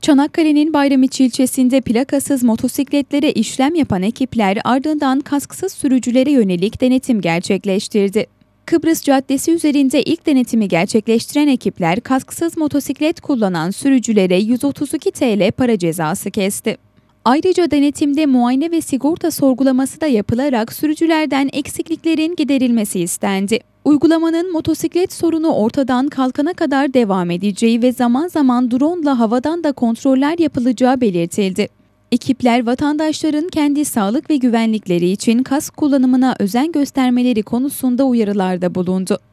Çanakkale'nin Bayramiçi ilçesinde plakasız motosikletlere işlem yapan ekipler ardından kasksız sürücülere yönelik denetim gerçekleştirdi. Kıbrıs Caddesi üzerinde ilk denetimi gerçekleştiren ekipler kasksız motosiklet kullanan sürücülere 132 TL para cezası kesti. Ayrıca denetimde muayene ve sigorta sorgulaması da yapılarak sürücülerden eksikliklerin giderilmesi istendi. Uygulamanın motosiklet sorunu ortadan kalkana kadar devam edeceği ve zaman zaman drone ile havadan da kontroller yapılacağı belirtildi. Ekipler vatandaşların kendi sağlık ve güvenlikleri için kask kullanımına özen göstermeleri konusunda uyarılarda bulundu.